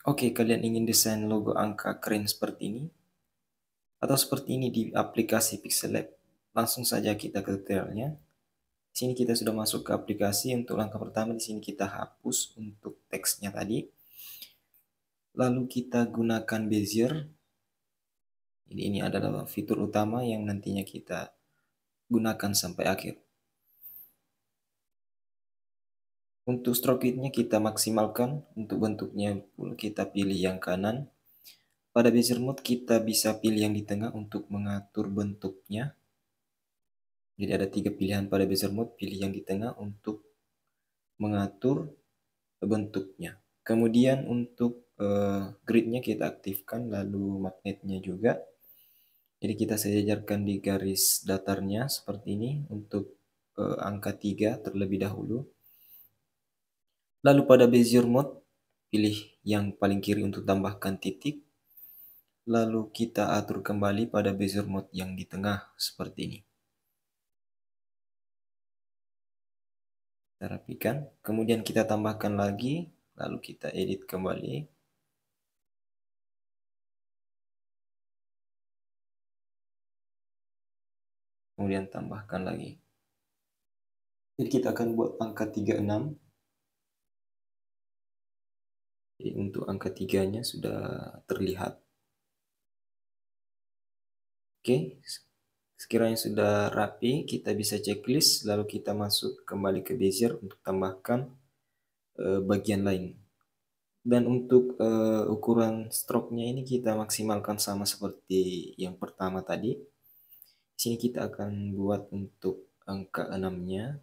Oke, okay, kalian ingin desain logo angka keren seperti ini? Atau seperti ini di aplikasi Pixel Lab? Langsung saja kita ke detailnya. Di sini kita sudah masuk ke aplikasi. Untuk langkah pertama di sini kita hapus untuk teksnya tadi. Lalu kita gunakan Bezier. Jadi ini adalah fitur utama yang nantinya kita gunakan sampai akhir. Untuk stroke width-nya kita maksimalkan, untuk bentuknya kita pilih yang kanan. Pada bezier mode kita bisa pilih yang di tengah untuk mengatur bentuknya. Jadi ada tiga pilihan pada bezier mode, pilih yang di tengah untuk mengatur bentuknya. Kemudian untuk uh, grid-nya kita aktifkan, lalu magnetnya juga. Jadi kita sejajarkan di garis datarnya seperti ini untuk uh, angka 3 terlebih dahulu. Lalu pada Bezier mode, pilih yang paling kiri untuk tambahkan titik. Lalu kita atur kembali pada Bezier mode yang di tengah seperti ini. Kita rapikan. Kemudian kita tambahkan lagi. Lalu kita edit kembali. Kemudian tambahkan lagi. Jadi kita akan buat angka 36. Jadi untuk angka tiganya sudah terlihat. Oke, sekiranya sudah rapi, kita bisa checklist, lalu kita masuk kembali ke Bezier untuk tambahkan e, bagian lain. Dan untuk e, ukuran stroke-nya ini kita maksimalkan sama seperti yang pertama tadi. Di sini kita akan buat untuk angka 6-nya.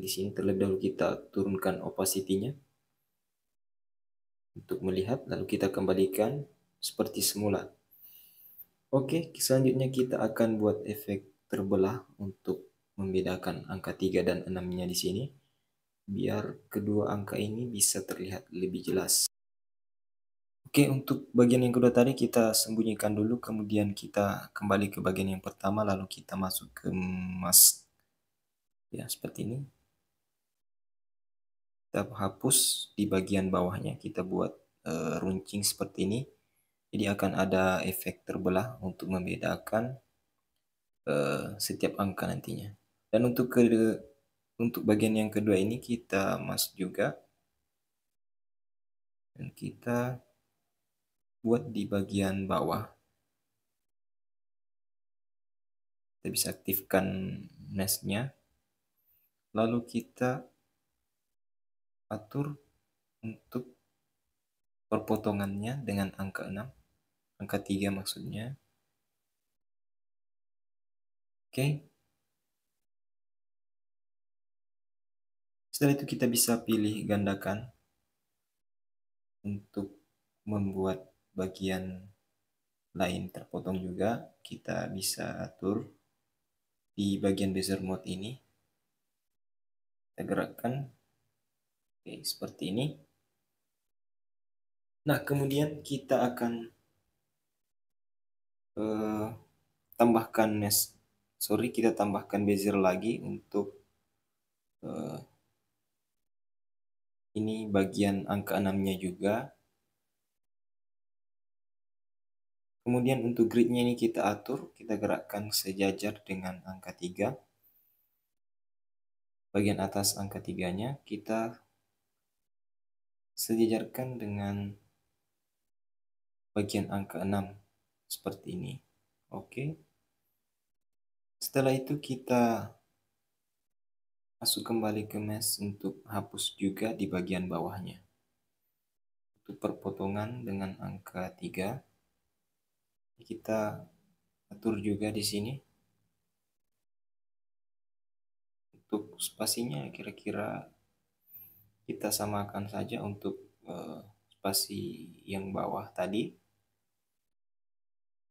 Di sini terlebih dahulu kita turunkan opacity-nya untuk melihat lalu kita kembalikan seperti semula. Oke, selanjutnya kita akan buat efek terbelah untuk membedakan angka 3 dan 6-nya di sini biar kedua angka ini bisa terlihat lebih jelas. Oke, untuk bagian yang kedua tadi kita sembunyikan dulu kemudian kita kembali ke bagian yang pertama lalu kita masuk ke mask. Ya, seperti ini kita hapus di bagian bawahnya kita buat e, runcing seperti ini jadi akan ada efek terbelah untuk membedakan e, setiap angka nantinya dan untuk ke untuk bagian yang kedua ini kita masuk juga dan kita buat di bagian bawah kita bisa aktifkan nya lalu kita atur untuk perpotongannya dengan angka 6 angka 3 maksudnya oke okay. setelah itu kita bisa pilih gandakan untuk membuat bagian lain terpotong juga kita bisa atur di bagian bezier mode ini kita gerakkan Oke, seperti ini. Nah, kemudian kita akan uh, tambahkan mesh. Sorry, kita tambahkan bezier lagi untuk uh, ini bagian angka enamnya juga. Kemudian untuk gridnya ini kita atur, kita gerakkan sejajar dengan angka 3. Bagian atas angka 3-nya kita sejajarkan dengan bagian angka 6 seperti ini. Oke. Okay. Setelah itu kita masuk kembali ke mesh untuk hapus juga di bagian bawahnya. Untuk perpotongan dengan angka 3 kita atur juga di sini. Untuk spasinya kira-kira kita samakan saja untuk uh, spasi yang bawah tadi.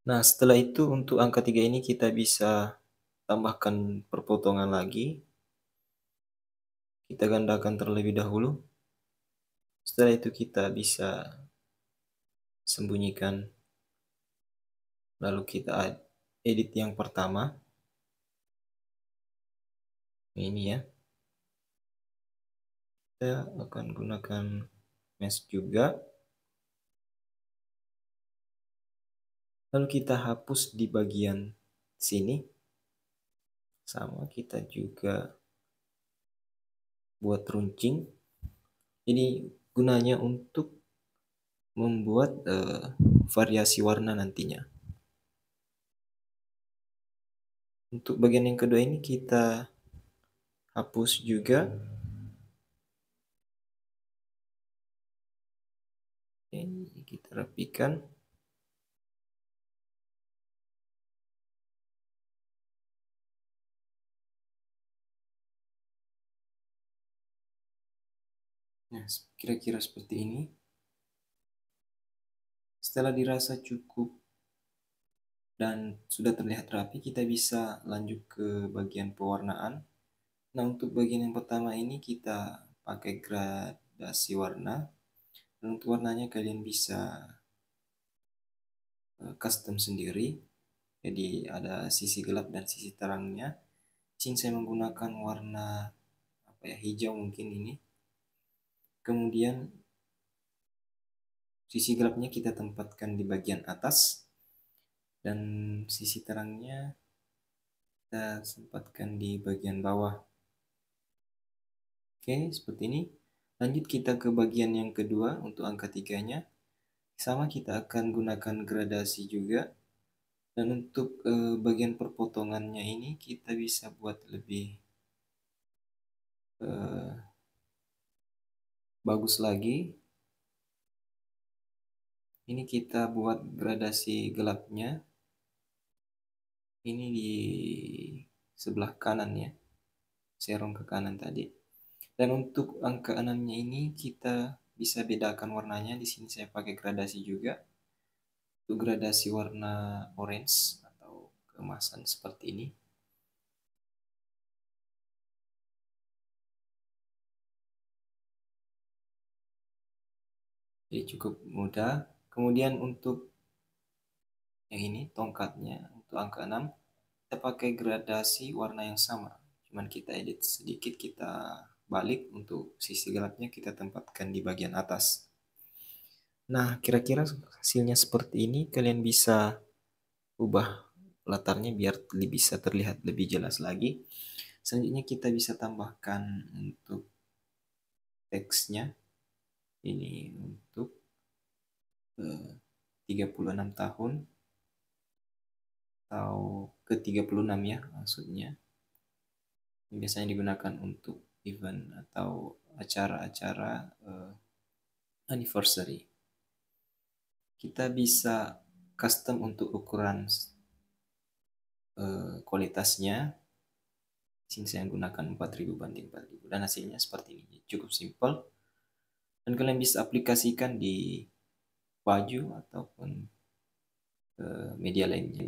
Nah, setelah itu untuk angka 3 ini kita bisa tambahkan perpotongan lagi. Kita gandakan terlebih dahulu. Setelah itu kita bisa sembunyikan. Lalu kita edit yang pertama. Ini ya kita akan gunakan mesh juga lalu kita hapus di bagian sini sama kita juga buat runcing ini gunanya untuk membuat uh, variasi warna nantinya untuk bagian yang kedua ini kita hapus juga Oke, kita rapikan. Nah, kira-kira seperti ini. Setelah dirasa cukup dan sudah terlihat rapi, kita bisa lanjut ke bagian pewarnaan. Nah, untuk bagian yang pertama ini kita pakai gradasi warna untuk warnanya kalian bisa eh, custom sendiri jadi ada sisi gelap dan sisi terangnya sini saya menggunakan warna apa ya hijau mungkin ini kemudian sisi gelapnya kita tempatkan di bagian atas dan sisi terangnya kita sempatkan di bagian bawah oke seperti ini Lanjut kita ke bagian yang kedua untuk angka tiganya. Sama kita akan gunakan gradasi juga. Dan untuk e, bagian perpotongannya ini kita bisa buat lebih e, bagus lagi. Ini kita buat gradasi gelapnya. Ini di sebelah kanan ya. Serong ke kanan tadi. Dan untuk angka 6 ini kita bisa bedakan warnanya. Di sini saya pakai gradasi juga. itu gradasi warna orange atau kemasan seperti ini. Jadi cukup mudah. Kemudian untuk yang ini tongkatnya untuk angka 6 kita pakai gradasi warna yang sama. Cuman kita edit sedikit, kita balik untuk sisi gelapnya kita tempatkan di bagian atas. Nah, kira-kira hasilnya seperti ini kalian bisa ubah latarnya biar bisa terlihat lebih jelas lagi. Selanjutnya kita bisa tambahkan untuk teksnya. Ini untuk 36 eh, tahun atau ke 36 ya maksudnya. biasanya digunakan untuk event atau acara-acara uh, anniversary. Kita bisa custom untuk ukuran uh, kualitasnya. Di sini saya gunakan 4000 banding 4000 dan hasilnya seperti ini. Cukup simple. Dan kalian bisa aplikasikan di baju ataupun uh, media lainnya.